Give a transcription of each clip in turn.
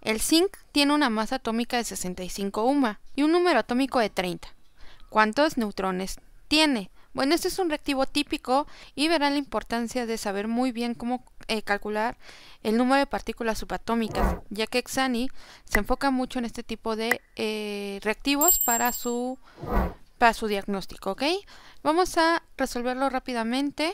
El zinc tiene una masa atómica de 65 UMA y un número atómico de 30. ¿Cuántos neutrones tiene? Bueno, este es un reactivo típico y verán la importancia de saber muy bien cómo eh, calcular el número de partículas subatómicas, ya que XANI se enfoca mucho en este tipo de eh, reactivos para su, para su diagnóstico, ¿ok? Vamos a resolverlo rápidamente.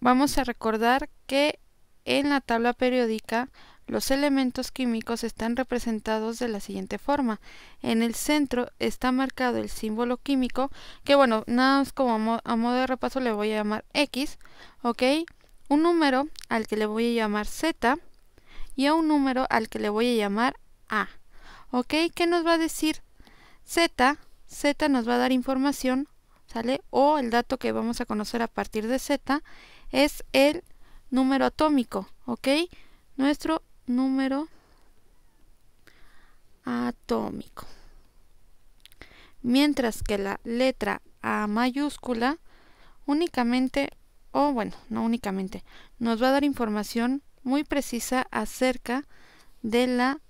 Vamos a recordar que en la tabla periódica los elementos químicos están representados de la siguiente forma. En el centro está marcado el símbolo químico, que bueno, nada más como a, modo de repaso le voy a llamar X, ¿ok? Un número al que le voy a llamar Z y a un número al que le voy a llamar A, ¿ok? ¿Qué nos va a decir Z? Z nos va a dar información, ¿sale? O el dato que vamos a conocer a partir de Z es el número atómico, ¿ok? Nuestro número atómico. Mientras que la letra A mayúscula únicamente, o bueno, no únicamente, nos va a dar información muy precisa acerca de la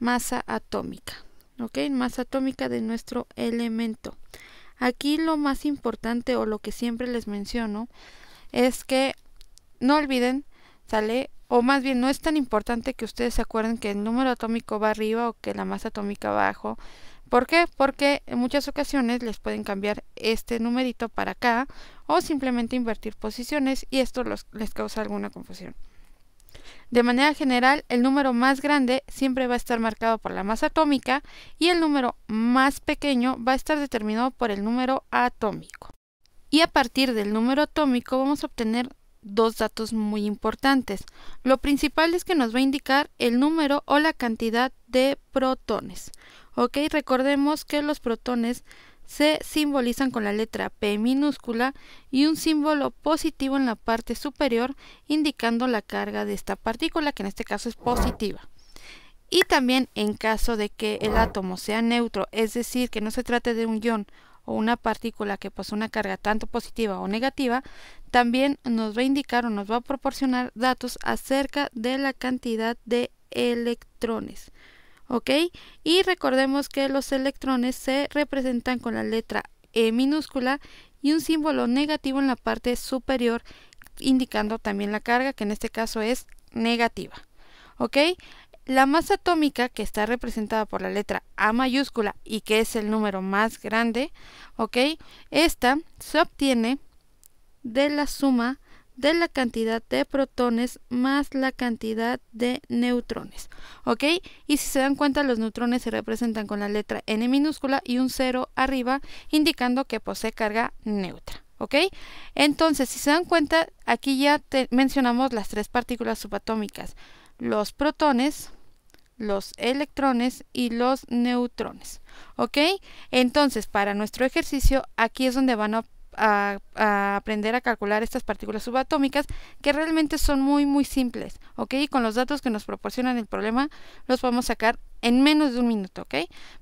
masa atómica, ¿ok? Masa atómica de nuestro elemento. Aquí lo más importante o lo que siempre les menciono es que no olviden, sale o más bien no es tan importante que ustedes se acuerden que el número atómico va arriba o que la masa atómica va abajo. ¿Por qué? Porque en muchas ocasiones les pueden cambiar este numerito para acá o simplemente invertir posiciones y esto les causa alguna confusión. De manera general, el número más grande siempre va a estar marcado por la masa atómica y el número más pequeño va a estar determinado por el número atómico. Y a partir del número atómico vamos a obtener dos datos muy importantes. Lo principal es que nos va a indicar el número o la cantidad de protones. Ok, recordemos que los protones se simbolizan con la letra P minúscula y un símbolo positivo en la parte superior indicando la carga de esta partícula que en este caso es positiva. Y también en caso de que el átomo sea neutro, es decir, que no se trate de un ion o una partícula que posee pues, una carga tanto positiva o negativa, también nos va a indicar o nos va a proporcionar datos acerca de la cantidad de electrones. ¿Ok? Y recordemos que los electrones se representan con la letra E minúscula y un símbolo negativo en la parte superior, indicando también la carga, que en este caso es negativa. ¿Ok? La masa atómica, que está representada por la letra A mayúscula y que es el número más grande, ¿ok? Esta se obtiene de la suma de la cantidad de protones más la cantidad de neutrones, ¿ok? Y si se dan cuenta, los neutrones se representan con la letra N minúscula y un 0 arriba, indicando que posee carga neutra. ¿Ok? Entonces, si se dan cuenta, aquí ya mencionamos las tres partículas subatómicas los protones, los electrones y los neutrones. ¿Ok? Entonces, para nuestro ejercicio, aquí es donde van a, aprender a calcular estas partículas subatómicas que realmente son muy, muy simples. ¿Ok? Y con los datos que nos proporcionan el problema, los a sacar en menos de un minuto. ¿Ok?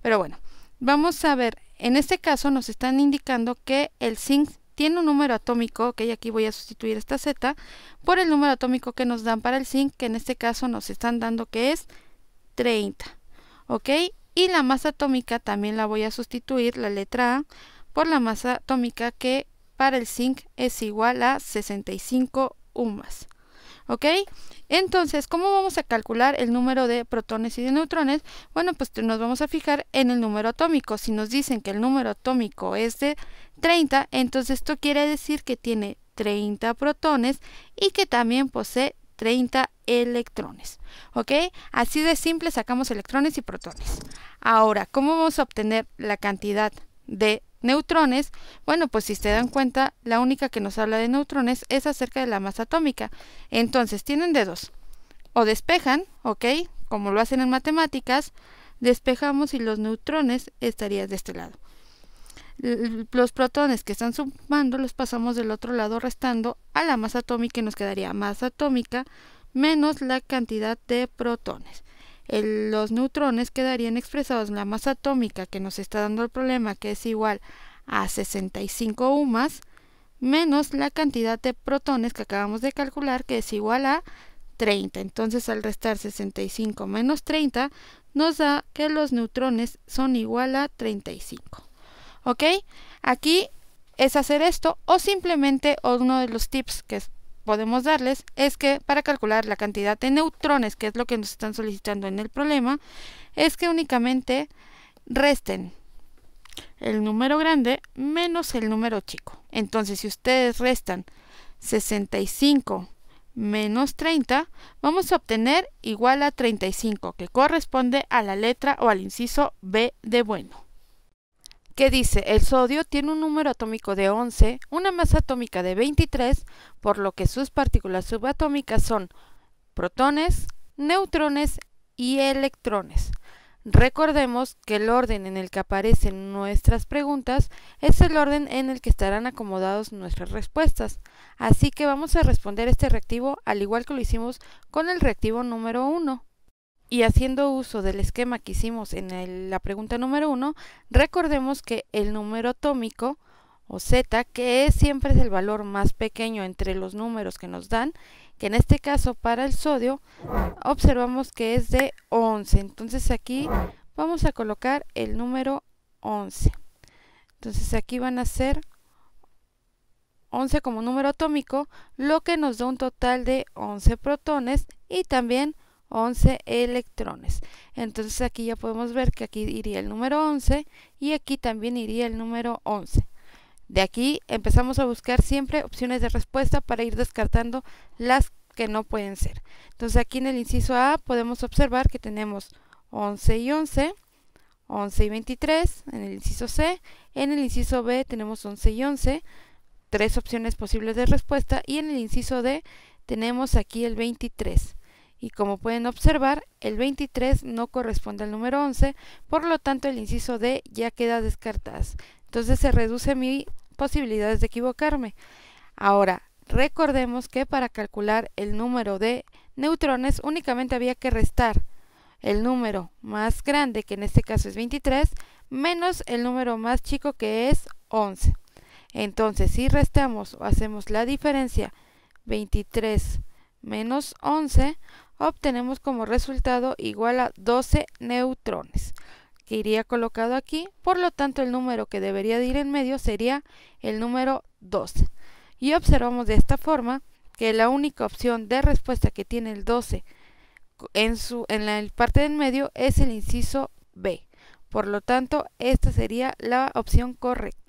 Pero bueno, vamos a ver. En este caso, nos están indicando que el zinc tiene un número atómico, ok, aquí voy a sustituir esta Z, por el número atómico que nos dan para el zinc, que en este caso nos están dando que es 30. ¿Ok? Y la masa atómica también la voy a sustituir, la letra A, por la masa atómica que para el zinc es igual a 65 UMAS. ¿Ok? Entonces, ¿cómo vamos a calcular el número de protones y de neutrones? Bueno, pues nos vamos a fijar en el número atómico. Si nos dicen que el número atómico es de 30, entonces esto quiere decir que tiene 30 protones y que también posee 30 electrones. ¿Ok? Así de simple sacamos electrones y protones. Ahora, ¿cómo vamos a obtener la cantidad de neutrones? Bueno, pues si se dan cuenta, la única que nos habla de neutrones es acerca de la masa atómica. Entonces, tienen dedos. O despejan, ¿ok? Como lo hacen en matemáticas, despejamos y los neutrones estarían de este lado. Eh, los protones que están sumando los pasamos del otro lado restando a la masa atómica y nos quedaría masa atómica menos la cantidad de protones. los neutrones quedarían expresados en la masa atómica que nos está dando el problema, que es igual a 65 u más, menos la cantidad de protones que acabamos de calcular, que es igual a 30. Entonces, al restar 65 menos 30, nos da que los neutrones son igual a 35. ¿Ok? Aquí es hacer esto o simplemente uno de los tips que podemos darles es que para calcular la cantidad de neutrones, que es lo que nos están solicitando en el problema, es que únicamente resten el número grande menos el número chico. Entonces, si ustedes restan 65 menos 30, vamos a obtener igual a 35, que corresponde a la letra o al inciso B de bueno que dice el sodio tiene un número atómico de 11, una masa atómica de 23, por lo que sus partículas subatómicas son protones, neutrones y electrones. Recordemos que el orden en el que aparecen nuestras preguntas es el orden en el que estarán acomodados nuestras respuestas, así que vamos a responder este reactivo al igual que lo hicimos con el reactivo número 1. Y haciendo uso del esquema que hicimos en la pregunta número 1, recordemos que el número atómico o z, que siempre es el valor más pequeño entre los números que nos dan, que en este caso para el sodio observamos que es de 11. Entonces aquí vamos a colocar el número 11. Entonces aquí van a ser 11 como número atómico, lo que nos da un total de 11 protones y también 11 electrones. Entonces aquí ya podemos ver que aquí iría el número 11 y aquí también iría el número 11. De aquí empezamos a buscar siempre opciones de respuesta para ir descartando las que no pueden ser. Entonces aquí en el inciso A podemos observar que tenemos 11 y 11, 11 y 23 en el inciso C, en el inciso B tenemos 11 y 11, tres opciones posibles de respuesta y en el inciso D tenemos aquí el 23. Y como pueden observar, el 23 no corresponde al número 11, por lo tanto el inciso D ya queda descartado. Entonces se reduce mi posibilidades de equivocarme. Ahora, recordemos que para calcular el número de neutrones únicamente había que restar el número más grande, que en este caso es 23, menos el número más chico que es 11. Entonces, si restamos o hacemos la diferencia 23 menos 11, obtenemos como resultado igual a 12 neutrones que iría colocado aquí, por lo tanto el número que debería de ir en medio sería el número 12. Y observamos de esta forma que la única opción de respuesta que tiene el 12 en, su, en la parte del medio es el inciso B. Por lo tanto, esta sería la opción correcta.